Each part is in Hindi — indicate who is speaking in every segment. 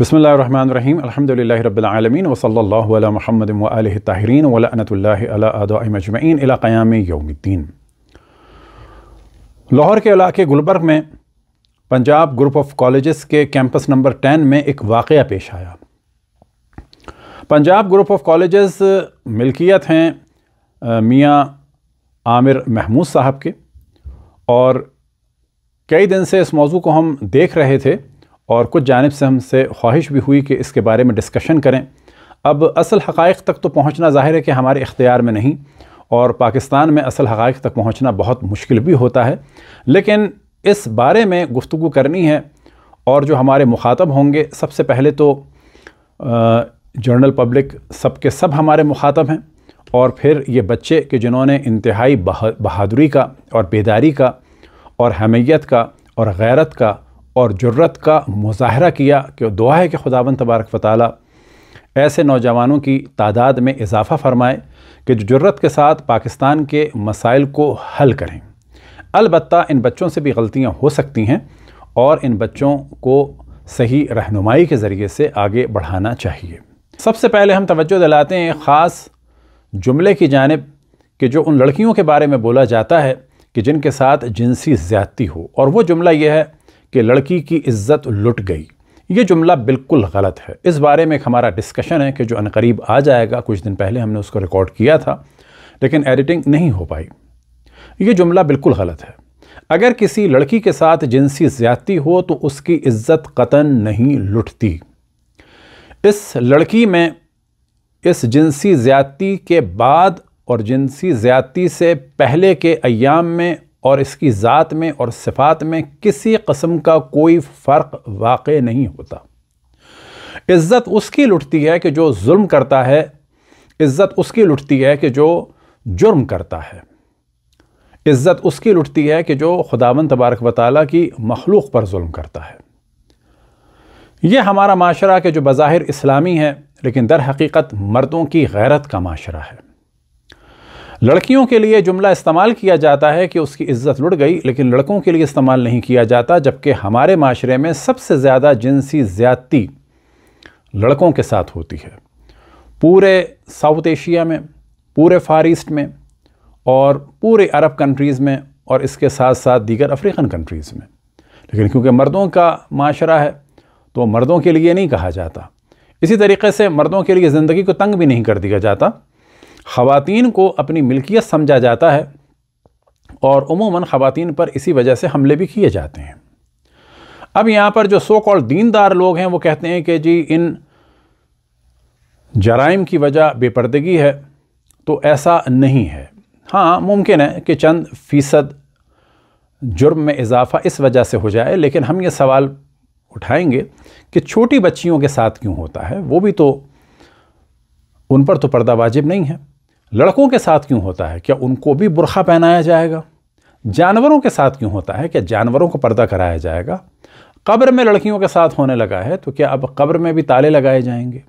Speaker 1: बसमीम अल्हम्दुलिल्लाह वसल महमद ताहरीन मुहम्मद व आलिहि क़याम लाहौर के इलाके गुलबर्ग में पंजाब ग्रुप ऑफ कॉलेजेस के कैंपस नंबर टेन में एक वाक़ पेश आया पंजाब ग्रुप ऑफ कॉलेजेस मिल्कियत हैं मियाँ आमिर महमूद साहब के और कई दिन से इस मौजू को हम देख रहे थे और कुछ जानब से हमसे ख्वाहिश भी हुई कि इसके बारे में डिस्कशन करें अब असल हक़ तक तो पहुँचना ज़ाहिर है कि हमारे इख्तियार में नहीं और पाकिस्तान में असल हक़ तक पहुँचना बहुत मुश्किल भी होता है लेकिन इस बारे में गुफ्तु करनी है और जो हमारे मुखातब होंगे सबसे पहले तो जर्नल पब्लिक सब के सब हमारे मुखातब हैं और फिर ये बच्चे कि जिन्होंने इंतहाई बहादुरी का और बेदारी का और हमीयत का और गैरत का और ज़रूरत का मुजाहरा किया कि दुआ है कि खुदावन तबारक वाली ऐसे नौजवानों की तादाद में इजाफ़ा फरमाए कि जो ज़रूरत के साथ पाकिस्तान के मसाइल को हल करें अलबत् इन बच्चों से भी गलतियाँ हो सकती हैं और इन बच्चों को सही रहनुमाई के ज़रिए से आगे बढ़ाना चाहिए सबसे पहले हम तवज्जो दिलाते हैं ख़ास जुमले की जानब कि जो उन लड़कियों के बारे में बोला जाता है कि जिनके साथ जिनसी ज़्यादती हो और वो जुमला यह है कि लड़की की इज्जत लुट गई ये जुमला बिल्कुल गलत है इस बारे में एक हमारा डिस्कशन है कि जो अनकरीब आ जाएगा कुछ दिन पहले हमने उसको रिकॉर्ड किया था लेकिन एडिटिंग नहीं हो पाई ये जुमला बिल्कुल गलत है अगर किसी लड़की के साथ जिनसी ज्यादती हो तो उसकी इज्जत कतन नहीं लुटती इस लड़की में इस जिनसी ज्यादती के बाद और जिनसी ज्यादती से पहले के अयाम में और इसकी ज़ात में और सिफात में किसी कस्म का कोई फ़र्क वाक़ नहीं होता इज़्ज़त उसकी लुटती है कि जो जुल्म करता है इज़्ज़त उसकी लुटती है कि जो जुर्म करता है इज़्ज़त उसकी लुटती है कि जो खुदावन तबारक वाली की मखलूक पर जुल्म करता है यह हमारा माशरा के जो बज़ाहिर इस्लामी है लेकिन दर हकीकत मर्दों की गैरत का माशरा है लड़कियों के लिए जुमला इस्तेमाल किया जाता है कि उसकी इज्जत लुट गई लेकिन लड़कों के लिए इस्तेमाल नहीं किया जाता जबकि हमारे माशरे में सबसे ज़्यादा जिनसी ज़्यादती लड़कों के साथ होती है पूरे साउथ एशिया में पूरे फार ईस्ट में और पूरे अरब कंट्रीज़ में और इसके साथ साथ दीगर अफ्रीकन कंट्रीज़ में लेकिन क्योंकि मर्दों का माशरा है तो मर्दों के लिए नहीं कहा जाता इसी तरीके से मर्दों के लिए ज़िंदगी को तंग भी नहीं कर दिया जाता खातन को अपनी मिल्कियत समझा जाता है और उमूमन ख़वान पर इसी वजह से हमले भी किए जाते हैं अब यहाँ पर जो सो कॉल दीनदार लोग हैं वो कहते हैं कि जी इन जराइम की वजह बेपर्दगी है तो ऐसा नहीं है हाँ मुमकिन है कि चंद फ़ीसद जुर्म में इजाफ़ा इस वजह से हो जाए लेकिन हम ये सवाल उठाएंगे कि छोटी बच्चियों के साथ क्यों होता है वो भी तो उन पर तो पर्दा वाजिब नहीं है लड़कों के साथ क्यों होता है क्या उनको भी बुरखा पहनाया जाएगा जानवरों के साथ क्यों होता है क्या जानवरों को पर्दा कराया जाएगा कब्र में लड़कियों के साथ होने लगा है तो क्या अब कब्र में भी ताले लगाए जाएंगे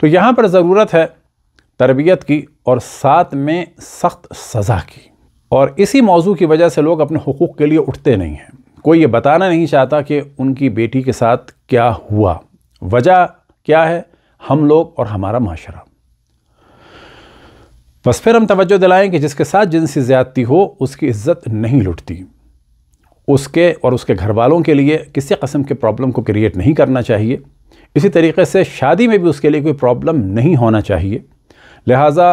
Speaker 1: तो यहाँ पर ज़रूरत है तरबियत की और साथ में सख्त सज़ा की और इसी मौजू की वजह से लोग अपने हकूक़ के लिए उठते नहीं हैं कोई ये बताना नहीं चाहता कि उनकी बेटी के साथ क्या हुआ वजह क्या है हम लोग और हमारा माशरा बस फिर हम तवज्जो दिलाएं कि जिसके साथ जिनसी ज़्यादती हो उसकी इज्जत नहीं लुटती उसके और उसके घर वालों के लिए किसी कस्म के प्रॉब्लम को क्रिएट नहीं करना चाहिए इसी तरीके से शादी में भी उसके लिए कोई प्रॉब्लम नहीं होना चाहिए लिहाजा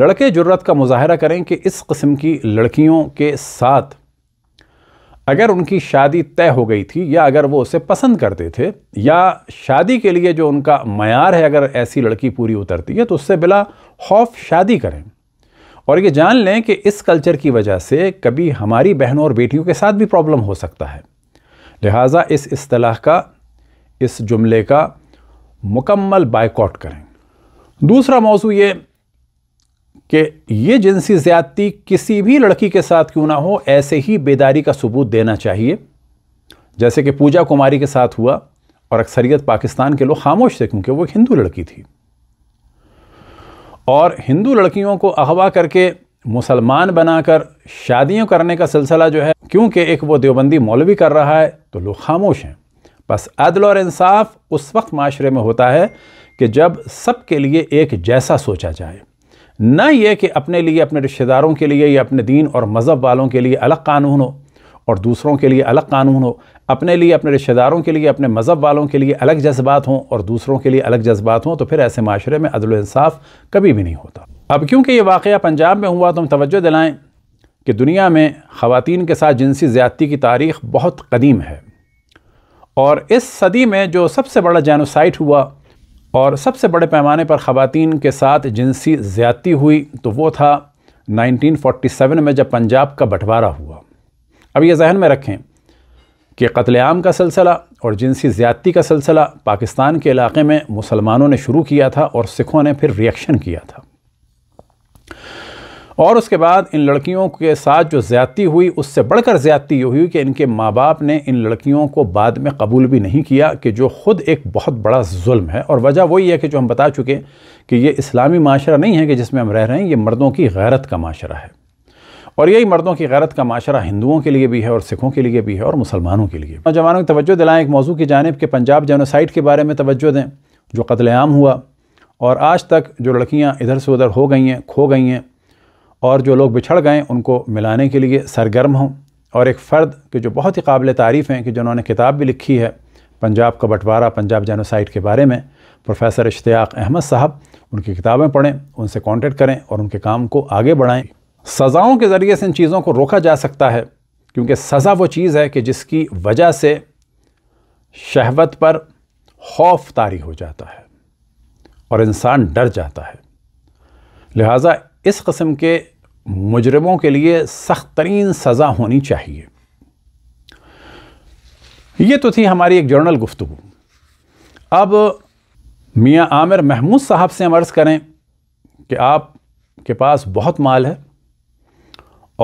Speaker 1: लड़के जुर्रत का मुजाहरा करें कि इस कस्म की लड़कियों के साथ अगर उनकी शादी तय हो गई थी या अगर वो उसे पसंद करते थे या शादी के लिए जो उनका मैार है अगर ऐसी लड़की पूरी उतरती है तो उससे बिला खौफ शादी करें और ये जान लें कि इस कल्चर की वजह से कभी हमारी बहनों और बेटियों के साथ भी प्रॉब्लम हो सकता है लिहाजा इस असलाह का इस जुमले का मुकम्मल बायकॉट करें दूसरा मौजू ये कि ये जिनसी ज़्यादती किसी भी लड़की के साथ क्यों ना हो ऐसे ही बेदारी का सबूत देना चाहिए जैसे कि पूजा कुमारी के साथ हुआ और अक्सरियत पाकिस्तान के लोग खामोश थे क्योंकि वो एक हिंदू लड़की थी और हिंदू लड़कियों को अगवा करके मुसलमान बनाकर शादियों करने का सिलसिला जो है क्योंकि एक वो देवबंदी मौलवी कर रहा है तो लोग खामोश हैं बस अदल और इंसाफ उस वक्त माशरे में होता है कि जब सबके लिए एक जैसा सोचा जाए ना ये कि अपने लिए अपने रिश्तेदारों के लिए या अपने दीन और मज़हब वालों के लिए अलग कानून हो और दूसरों के लिए अलग कानून हो अपने लिए अपने रिश्तेदारों के लिए अपने मज़हब वालों के लिए अलग जज्बात हों और दूसरों के लिए अलग जज्बात हों तो फिर ऐसे माशरे में अदल इंसाफ कभी भी नहीं होता अब क्योंकि ये वाक़ पंजाब में हुआ तो हम तवज्जो दिलाएँ कि दुनिया में ख़वान के साथ जिनसी ज़्यादती की तारीख़ बहुत कदीम है और इस सदी में जो सबसे बड़ा जानोसाइट हुआ और सबसे बड़े पैमाने पर ख़वान के साथ जिनसी ज़्यादती हुई तो वो था 1947 में जब पंजाब का बंटवारा हुआ अब ये जहन में रखें कि कत्लेआम का सिलसिला और जिनसी ज़्यादती का सिलसिला पाकिस्तान के इलाके में मुसलमानों ने शुरू किया था और सिखों ने फिर रिएक्शन किया था और उसके बाद इन लड़कियों के साथ जो ज़्यादती हुई उससे बढ़कर ज़्यादती ये हुई कि इनके माँ बाप ने इन लड़कियों को बाद में कबूल भी नहीं किया कि जो ख़ुद एक बहुत बड़ा जुल्म है और वजह वही है कि जो हम बता चुके कि ये इस्लामी माशरा नहीं है कि जिसमें हम रह रहे हैं ये मर्दों की गैरत का माशरा है और यही मर्दों की गैरत का माशरा हिंदुओं के लिए भी है और सिखों के लिए भी है और मुसलमानों के लिए नौजवानों की तवज्जो दिलाएं एक मौजू की जानब के पंजाब जनोसाइड के बारे में तवज्जो दें जो कत्लेआम हुआ और आज तक जो लड़कियाँ इधर से उधर हो गई हैं खो गई हैं और जो लोग बिछड़ गए उनको मिलाने के लिए सरगर्म हों और एक फ़र्द के जो बहुत ही काबिल तारीफ़ हैं कि जिन्होंने किताब भी लिखी है पंजाब का बंटवारा पंजाब जानोसाइड के बारे में प्रोफेसर इश्तियाक अहमद साहब उनकी किताबें पढ़ें उनसे कांटेक्ट करें और उनके काम को आगे बढ़ाएं सज़ाओं के ज़रिए से इन चीज़ों को रोका जा सकता है क्योंकि सज़ा वो चीज़ है कि जिसकी वजह से शहवत पर खौफ तारी हो जाता है और इंसान डर जाता है लिहाजा इस कस्म के मुजरमों के लिए सख्त तरीन सज़ा होनी चाहिए ये तो थी हमारी एक जर्नल गुफ्तु अब मियाँ आमिर महमूद साहब से हम अर्ज़ करें कि आप के पास बहुत माल है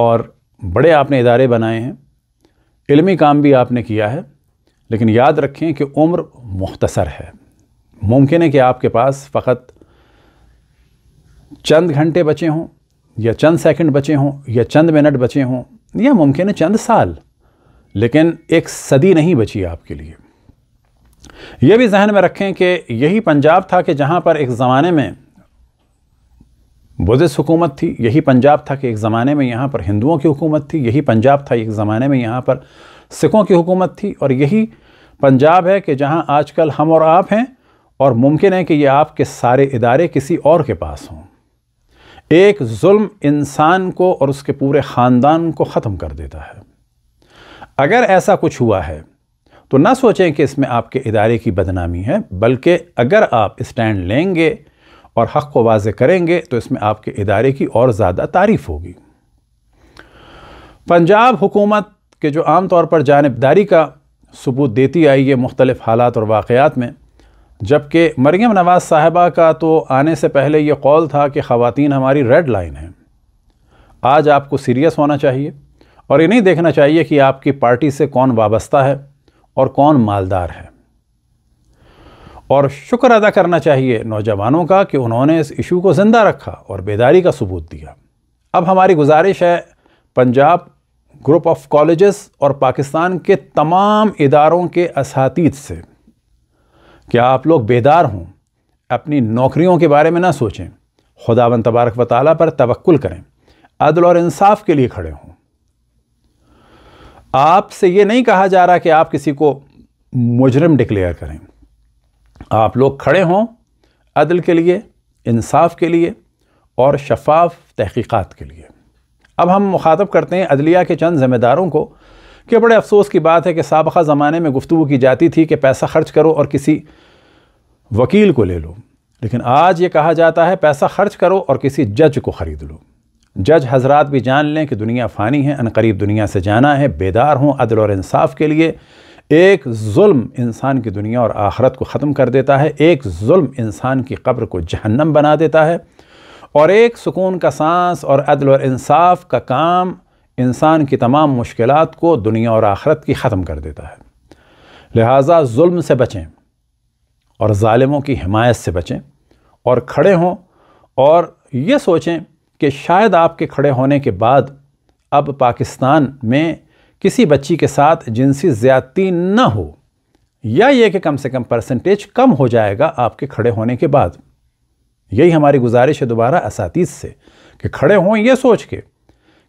Speaker 1: और बड़े आपने इदारे बनाए हैं इलमी काम भी आपने किया है लेकिन याद रखें कि उम्र मुख्तसर है मुमकिन है कि आपके पास फ़कत चंद घंटे बचे हों या चंद सेकंड बचे हों या चंद मिनट बचे हों या मुमकिन है चंद साल लेकिन एक सदी नहीं बची आपके लिए यह भी जहन में रखें कि यही पंजाब था कि जहाँ पर एक ज़माने में बुद्धिस्ट हुकूमत थी यही पंजाब था कि एक ज़माने में यहाँ पर हिंदुओं की हुकूमत थी यही पंजाब था एक ज़माने में यहाँ पर सिखों की हुकूमत थी और यही पंजाब है कि जहाँ आजकल हम और आप हैं और मुमकिन है कि ये आपके सारे इदारे किसी और के पास हों एक जुल्म इंसान को और उसके पूरे ख़ानदान को ख़त्म कर देता है अगर ऐसा कुछ हुआ है तो ना सोचें कि इसमें आपके इदारे की बदनामी है बल्कि अगर आप स्टैंड लेंगे और हक़ को वाज करेंगे तो इसमें आपके इदारे की और ज़्यादा तारीफ़ होगी पंजाब हुकूमत के जो आम तौर पर जानबदारी का सबूत देती आई है मुख्तलिफ़ हालात और वाक़ात में जबकि मरियम नवाज़ साहबा का तो आने से पहले ये कौल था कि ख़वातीन हमारी रेड लाइन हैं आज आपको सीरियस होना चाहिए और ये नहीं देखना चाहिए कि आपकी पार्टी से कौन वाबस्ता है और कौन मालदार है और शुक्र अदा करना चाहिए नौजवानों का कि उन्होंने इस इशू को ज़िंदा रखा और बेदारी का सबूत दिया अब हमारी गुजारिश है पंजाब ग्रुप ऑफ कॉलेजेस और पाकिस्तान के तमाम इदारों के असातीत से क्या आप लोग बेदार हों अपनी नौकरियों के बारे में ना सोचें खुदावन तबारक व ताली पर तवक्ल करें अदल और इंसाफ के लिए खड़े हों आपसे ये नहीं कहा जा रहा कि आप किसी को मुजरम डिक्लेयर करें आप लोग खड़े हों अदल के लिए इंसाफ के लिए और शफाफ तहकीक़ात के लिए अब हम मुखातब करते हैं अदलिया के चंद ज़िम्मेदारों को कि बड़े अफसोस की बात है कि सबका ज़माने में गुफ्तु की जाती थी कि पैसा खर्च करो और किसी वकील को ले लो लेकिन आज ये कहा जाता है पैसा खर्च करो और किसी जज को ख़रीद लो जज हजरात भी जान लें कि दुनिया फ़ानी है अनकरीब दुनिया से जाना है बेदार हों अदल और इंसाफ के लिए एक जुल्म इंसान की दुनिया और आखरत को ख़त्म कर देता है एक जुल्म इंसान की कब्र को जहन्नम बना देता है और एक सुकून का सांस और अदल और इंसाफ का काम इंसान की तमाम मुश्किल को दुनिया और आखरत की ख़त्म कर देता है लिहाजा जुल्म से बचें और ालिमों की हिमायत से बचें और खड़े हों और ये सोचें कि शायद आपके खड़े होने के बाद अब पाकिस्तान में किसी बच्ची के साथ जिनसी ज़्यादती न हो या ये कि कम से कम परसेंटेज कम हो जाएगा आपके खड़े होने के बाद यही हमारी गुजारिश है दोबारा इस से कि खड़े हों ये सोच के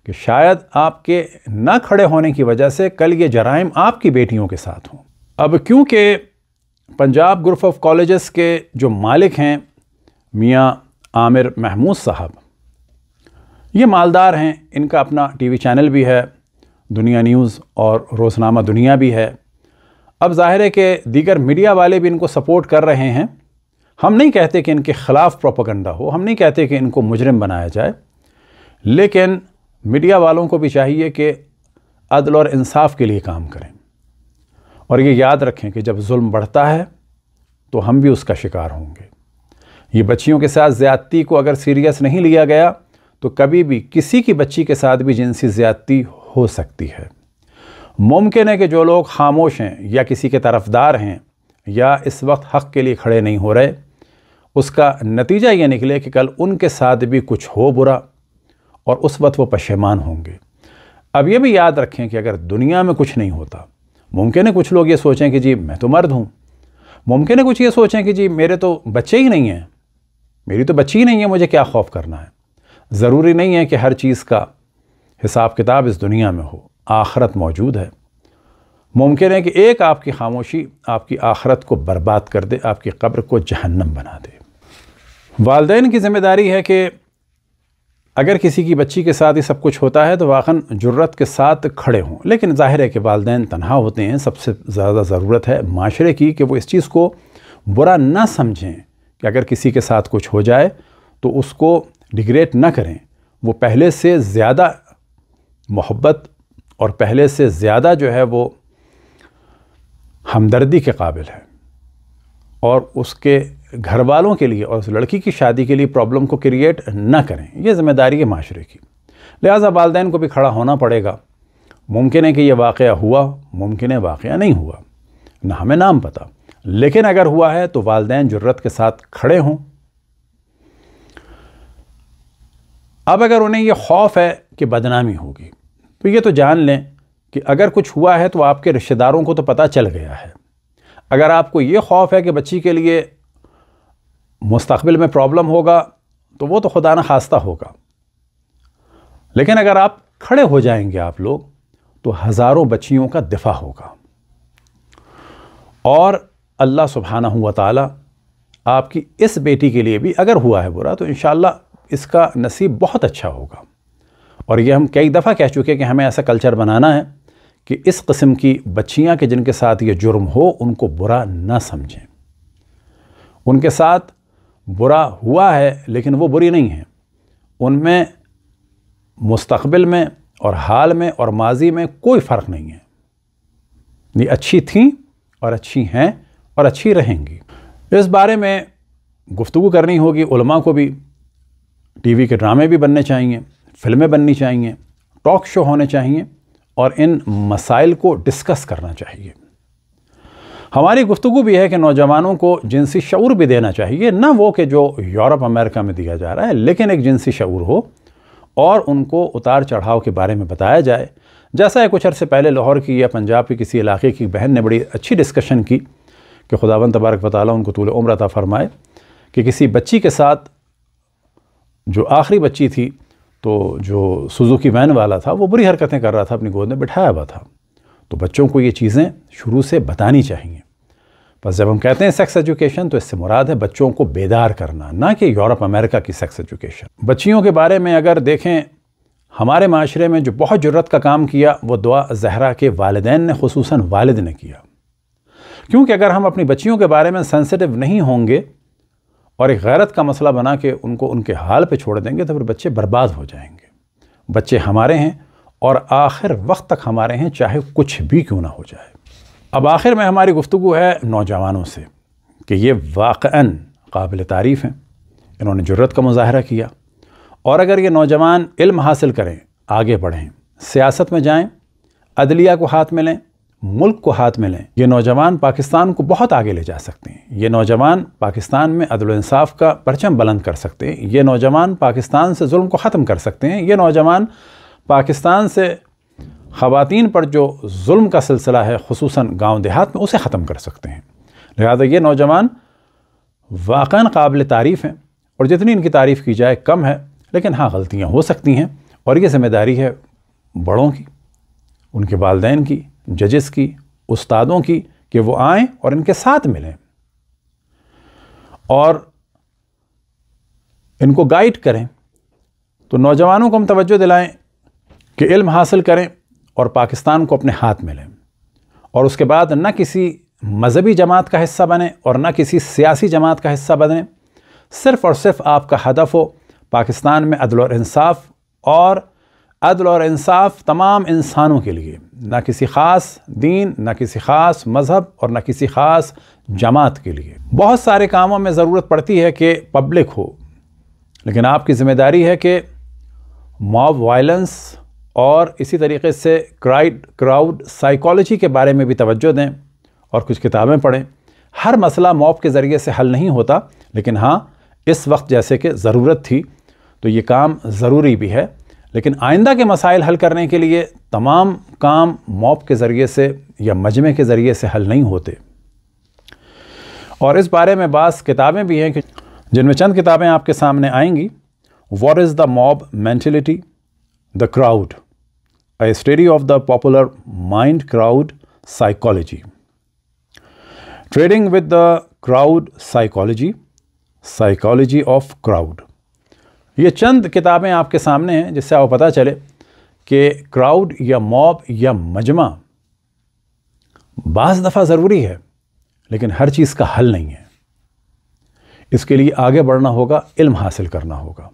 Speaker 1: कि शायद आपके ना खड़े होने की वजह से कल ये जराइम आपकी बेटियों के साथ हों अब क्योंकि पंजाब ग्रुप ऑफ कॉलेजेस के जो मालिक हैं मियाँ आमिर महमूद साहब ये मालदार हैं इनका अपना टीवी चैनल भी है दुनिया न्यूज़ और रोज़नामा दुनिया भी है अब जाहिर है कि दीगर मीडिया वाले भी इनको सपोर्ट कर रहे हैं हम नहीं कहते कि इनके ख़िलाफ़ प्रोपोगंडा हो हम नहीं कहते कि इनको मुजरम बनाया जाए लेकिन मीडिया वालों को भी चाहिए कि अदल और इंसाफ के लिए काम करें और ये याद रखें कि जब जुल्म बढ़ता है तो हम भी उसका शिकार होंगे ये बच्चियों के साथ ज़्यादती को अगर सीरियस नहीं लिया गया तो कभी भी किसी की बच्ची के साथ भी जिनसी ज़्यादती हो सकती है मुमकिन है कि जो लोग खामोश हैं या किसी के तरफदार हैं या इस वक्त हक़ के लिए खड़े नहीं हो रहे उसका नतीजा ये निकले कि कल उनके साथ भी कुछ हो बुरा और उस वक्त वो पशेमान होंगे अब ये भी याद रखें कि अगर दुनिया में कुछ नहीं होता मुमकिन है कुछ लोग ये सोचें कि जी मैं तो मर्द हूँ मुमकिन है कुछ ये सोचें कि जी मेरे तो बच्चे ही नहीं हैं मेरी तो बच्ची ही नहीं है मुझे क्या खौफ करना है ज़रूरी नहीं है कि हर चीज़ का हिसाब किताब इस दुनिया में हो आखरत मौजूद है मुमकिन है कि एक आपकी खामोशी आपकी आखरत को बर्बाद कर दे आपकी कब्र को जहन्नम बना दे वालदेन की ज़िम्मेदारी है कि अगर किसी की बच्ची के साथ ये सब कुछ होता है तो वाखन जरूरत के साथ खड़े हों लेकिन जाहिर है कि वालदेन तनहा होते हैं सबसे ज़्यादा ज़रूरत है माशरे की कि वो इस चीज़ को बुरा ना समझें कि अगर किसी के साथ कुछ हो जाए तो उसको डिग्रेड ना करें वो पहले से ज़्यादा मोहब्बत और पहले से ज़्यादा जो है वो हमदर्दी के काबिल है और उसके घर वालों के लिए और उस लड़की की शादी के लिए प्रॉब्लम को क्रिएट ना करें यह ज़िम्मेदारी है माशरे की लिहाजा वालदेन को भी खड़ा होना पड़ेगा मुमकिन है कि यह वाक़ हुआ मुमकिन है वाक़ नहीं हुआ ना हमें नाम पता लेकिन अगर हुआ है तो वालदे जरूरत के साथ खड़े हों अब अगर उन्हें यह खौफ है कि बदनामी होगी तो ये तो जान लें कि अगर कुछ हुआ है तो आपके रिश्तेदारों को तो पता चल गया है अगर आपको ये खौफ है कि बच्ची के लिए मुस्तबिल में प्रॉब्लम होगा तो वो तो खुदा न खास्ता होगा लेकिन अगर आप खड़े हो जाएंगे आप लोग तो हज़ारों बच्चियों का दिफा होगा और अल्लाह सुबहाना हुआ ताला आपकी इस बेटी के लिए भी अगर हुआ है बुरा तो इन इसका नसीब बहुत अच्छा होगा और ये हम कई दफ़ा कह चुके हैं कि हमें ऐसा कल्चर बनाना है कि इस कस्म की बच्चियाँ के जिनके साथ ये जुर्म हो उनको बुरा ना समझें उनके साथ बुरा हुआ है लेकिन वो बुरी नहीं है उनमें मुस्तबिल में और हाल में और माजी में कोई फ़र्क नहीं है ये अच्छी थीं और अच्छी हैं और अच्छी रहेंगी इस बारे में गुफ्तु करनी होगी उलमा को भी टीवी के ड्रामे भी बनने चाहिए फ़िल्में बननी चाहिए टॉक शो होने चाहिए और इन मसाइल को डिस्कस करना चाहिए हमारी गुफ्तु भी है कि नौजवानों को जिनसी शूर भी देना चाहिए न वो कि जो यूरोप अमेरिका में दिया जा रहा है लेकिन एक जिनसी शूर हो और उनको उतार चढ़ाव के बारे में बताया जाए जैसा है कुछ अरसे पहले लाहौर की या पंजाब की किसी इलाके की बहन ने बड़ी अच्छी डिस्कशन की कि खुदावन तबारक बताल उनको तूल उम्र था फ़रमाए कि किसी बच्ची के साथ जो आखिरी बच्ची थी तो जो सुजुकी वैन वाला था वो बुरी हरकतें कर रहा था अपनी गोद में बिठाया हुआ था तो बच्चों को ये चीज़ें शुरू से बतानी चाहिए बस जब हम कहते हैं सेक्स एजुकेशन तो इससे मुराद है बच्चों को बेदार करना ना कि यूरोप अमेरिका की सेक्स एजुकेशन बच्चियों के बारे में अगर देखें हमारे माशरे में जो बहुत जरूरत का काम किया वो दुआ जहरा के वालदेन ने खूस वालद ने किया क्योंकि अगर हम अपनी बच्चियों के बारे में सेंसिटिव नहीं होंगे और एक गैरत का मसला बना के उनको उनके हाल पे छोड़ देंगे तो फिर बच्चे बर्बाद हो जाएंगे बच्चे हमारे हैं और आखिर वक्त तक हमारे हैं चाहे कुछ भी क्यों ना हो जाए अब आखिर में हमारी गुफ्तु है नौजवानों से कि ये वाक़ा काबिल तारीफ़ हैं इन्होंने जरूरत का मुजाहरा किया और अगर ये नौजवान इल्म हासिल करें आगे बढ़ें सियासत में जाएं, अदलिया को हाथ में लें मुल्क को हाथ में लें ये नौजवान पाकिस्तान को बहुत आगे ले जा सकते हैं ये नौजवान पाकिस्तान में अदलानसाफ़ का परचम बुलंद कर सकते हैं ये नौजवान पाकिस्तान से जुल्म को ख़त्म कर सकते हैं ये नौजवान पाकिस्तान से ख़वान पर जो जुल्म का सिलसिला है खसूस गाँव देहात में उसे ख़त्म कर सकते हैं लिहाजा ये नौजवान वाकन काबिल तारीफ़ हैं और जितनी इनकी तारीफ़ की जाए कम है लेकिन हाँ गलतियाँ हो सकती हैं और ये ज़िम्मेदारी है बड़ों की उनके वालदेन की जजस की उस्तादों की कि वो आएँ और इनके साथ मिलें और इनको गाइड करें तो नौजवानों को हम तवज्जो दिलाएं कि इल्म हासिल करें और पाकिस्तान को अपने हाथ में लें और उसके बाद न किसी मजहबी जमात का हिस्सा बने और न किसी सियासी जमात का हिस्सा बने सिर्फ़ और सिर्फ आपका हदफ हो पाकिस्तान में अदल और इंसाफ और अदल और इंसाफ तमाम इंसानों के लिए ना किसी ख़ास दीन ना किसी ख़ास मज़हब और न किसी ख़ास जमात के लिए बहुत सारे कामों में ज़रूरत पड़ती है कि पब्लिक हो लेकिन आपकी ज़िम्मेदारी है कि मॉब वायलेंस और इसी तरीके से क्राइड क्राउड साइकोलॉजी के बारे में भी तवज्जो दें और कुछ किताबें पढ़ें हर मसला मॉब के ज़रिए से हल नहीं होता लेकिन हाँ इस वक्त जैसे कि ज़रूरत थी तो ये काम ज़रूरी भी है लेकिन आइंदा के मसाइल हल करने के लिए तमाम काम मॉब के ज़रिए से या मजमे के ज़रिए से हल नहीं होते और इस बारे में बास किताबें भी हैं कि जिनमें चंद किताबें आपके सामने आएंगी what is the mob mentality the crowd a study of the popular mind crowd psychology. Trading with the crowd psychology, psychology of crowd. ये चंद किताबें आपके सामने हैं जिससे आपको पता चले कि क्राउड या मॉब या मजमा बाज़ दफ़ा ज़रूरी है लेकिन हर चीज़ का हल नहीं है इसके लिए आगे बढ़ना होगा इल्म हासिल करना होगा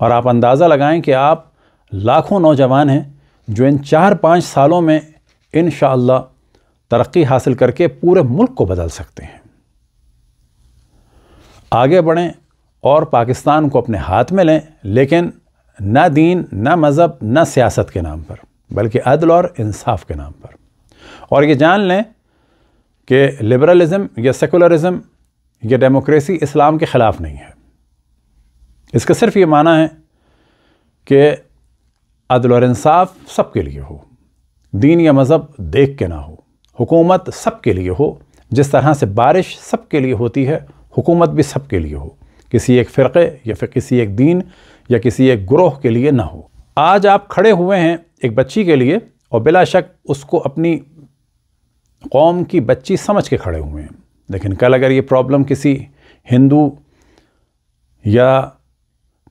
Speaker 1: और आप अंदाज़ा लगाएं कि आप लाखों नौजवान हैं जो इन चार पाँच सालों में इन तरक्की हासिल करके पूरे मुल्क को बदल सकते हैं आगे बढ़ें और पाकिस्तान को अपने हाथ में लें लेकिन न दीन न मज़हब न सियासत के नाम पर बल्कि अदल और इंसाफ के नाम पर और ये जान लें कि लिबरलिज़म या सेकुलरिज़म या डेमोक्रेसी इस्लाम के ख़िलाफ़ नहीं है इसका सिर्फ ये माना है कि अदल और इंसाफ सब के लिए हो दीन या मज़हब देख के ना हो हुकूमत सब के लिए हो जिस तरह से बारिश सब के लिए होती है हुकूमत भी सब के लिए हो किसी एक फ़िरक़े या फिर किसी एक दीन या किसी एक ग्रोह के लिए ना हो आज आप खड़े हुए हैं एक बच्ची के लिए और बिला शक उसको अपनी कौम की बच्ची समझ के खड़े हुए हैं लेकिन कल अगर ये प्रॉब्लम किसी हिंदू या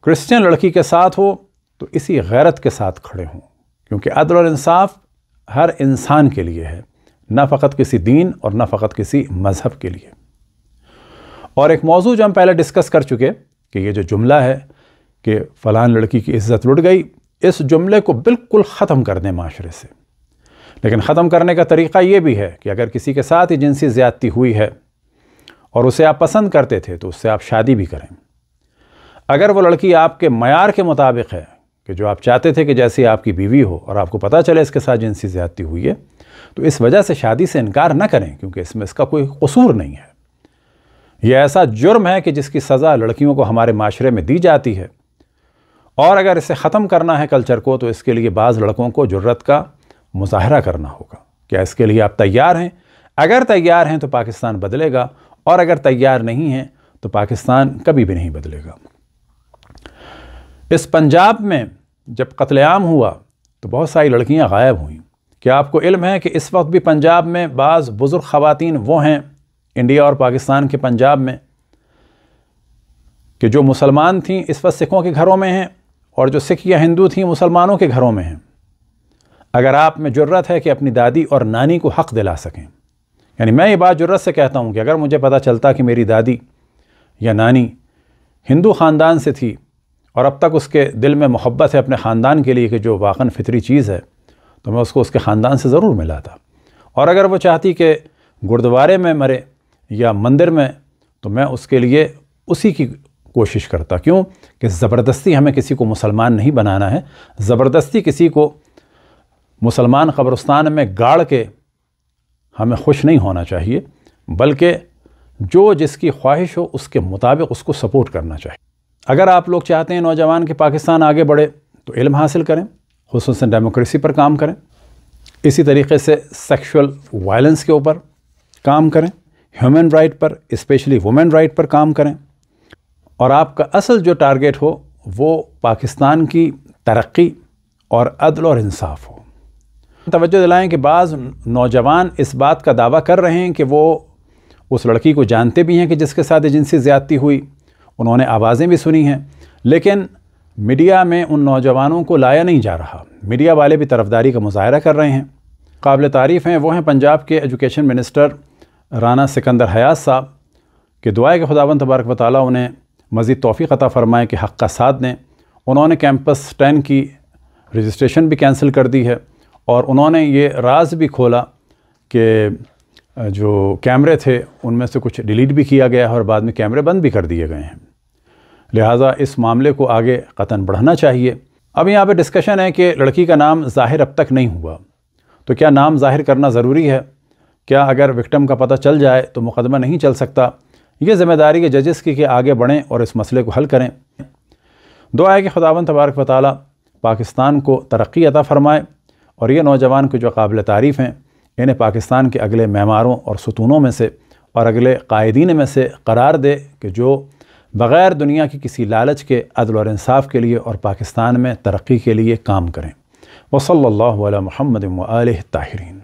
Speaker 1: क्रिश्चियन लड़की के साथ हो तो इसी गैरत के साथ खड़े हों क्योंकि अदल और इंसाफ हर इंसान के लिए है ना फ़कत किसी दीन और ना फ़कत किसी मज़हब के लिए और एक मौजू जो हम पहले डिस्कस कर चुके कि ये जो जुमला है कि फ़लान लड़की की इज़्ज़त लुट गई इस जुमले को बिल्कुल ख़त्म कर दें माशरे से लेकिन ख़त्म करने का तरीक़ा ये भी है कि अगर किसी के साथ ही जिनसी ज़्यादती हुई है और उसे आप पसंद करते थे तो उससे आप शादी भी करें अगर वो लड़की आपके मैार के मुताबिक है कि जो आप चाहते थे कि जैसे आपकी बीवी हो और आपको पता चले इसके साथ जिनसी ज़्यादती हुई है तो इस वजह से शादी से इनकार ना करें क्योंकि इसमें इसका कोई कसूर नहीं है यह ऐसा जुर्म है कि जिसकी सज़ा लड़कियों को हमारे माशरे में दी जाती है और अगर इसे ख़त्म करना है कल्चर को तो इसके लिए बाज़ लड़कों को जरूरत का मुजाहरा करना होगा क्या इसके लिए आप तैयार हैं अगर तैयार हैं तो पाकिस्तान बदलेगा और अगर तैयार नहीं हैं तो पाकिस्तान कभी भी नहीं बदलेगा इस पंजाब में जब कत्लेआम हुआ तो बहुत सारी लड़कियां गायब हुई क्या आपको इल्म है कि इस वक्त भी पंजाब में बाज़ बुज़ुर्ग ख़वान वो हैं इंडिया और पाकिस्तान के पंजाब में कि जो मुसलमान थीं इस वक्त सिखों के घरों में हैं और जो सिख या हिंदू थीं मुसलमानों के घरों में हैं अगर आप में ज़रूरत है कि अपनी दादी और नानी को हक़ दिला सकें यानी मैं ये बात ज़रूरत से कहता हूँ कि अगर मुझे पता चलता कि मेरी दादी या नानी हिंदू ख़ानदान से थी और अब तक उसके दिल में मोहब्बत है अपने ख़ानदान के लिए कि जो वाक़न फितरी चीज़ है तो मैं उसको उसके ख़ानदान से ज़रूर मिला था और अगर वो चाहती कि गुरुद्वारे में मरे या मंदिर में तो मैं उसके लिए उसी की कोशिश करता क्यों कि ज़बरदस्ती हमें किसी को मुसलमान नहीं बनाना है ज़बरदस्ती किसी को मुसलमान कब्रस्तान में गाड़ के हमें खुश नहीं होना चाहिए बल्कि जो जिसकी ख्वाहिश हो उसके मुताबिक उसको सपोर्ट करना चाहिए अगर आप लोग चाहते हैं नौजवान कि पाकिस्तान आगे बढ़े तो इल्म हासिल करें खूस डेमोक्रेसी पर काम करें इसी तरीके से सेक्शुअल वायलेंस के ऊपर काम करें ह्यूमन राइट पर इस्पेशली वुमेन राइट पर काम करें और आपका असल जो टारगेट हो वो पाकिस्तान की तरक्की और अदल और इंसाफ हो तोज्जो दिलाएँ कि बाज़ नौजवान इस बात का दावा कर रहे हैं कि वो उस लड़की को जानते भी हैं कि जिसके साथ एजेंसी ज़्यादती हुई उन्होंने आवाज़ें भी सुनी हैं लेकिन मीडिया में उन नौजवानों को लाया नहीं जा रहा मीडिया वाले भी तरफदारी का मुजाहरा कर रहे हैं काबिल तारीफ़ हैं वो हैं पंजाब के एजुकेशन मिनिस्टर राना सिकंदर हयात साहब के दुआ के खुदावन तबारक वाली उन्हें मज़ीद तोफ़ी अता फ़रमाए कि हक़ का साथ दें उन्होंने कैंपस टेन की रजिस्ट्रेशन भी कैंसिल कर दी है और उन्होंने ये राज भी खोला कि जो कैमरे थे उनमें से कुछ डिलीट भी किया गया है और बाद में कैमरे बंद भी कर दिए गए हैं लिहाजा इस मामले को आगे कतन बढ़ाना चाहिए अब यहाँ पर डिस्कशन है कि लड़की का नाम ज़ाहिर अब तक नहीं हुआ तो क्या नाम ज़ाहिर करना ज़रूरी है क्या अगर विक्टम का पता चल जाए तो मुकदमा नहीं चल सकता ये जिम्मेदारी है जजेस की कि आगे बढ़ें और इस मसले को हल करें दुआ है कि खुदावन तबारक वाली पाकिस्तान को तरक्की अता फ़रमाए और ये नौजवान के जो काबिल तारीफ़ हैं इन्हें पाकिस्तान के अगले मैमारों और सतूनों में से और अगले कायदीन में से करार दे कि जो बग़ैर दुनिया की किसी लालच के अदल और इंसाफ के लिए और पाकिस्तान में तरक्की के लिए काम करें वसल महमद ताहरीन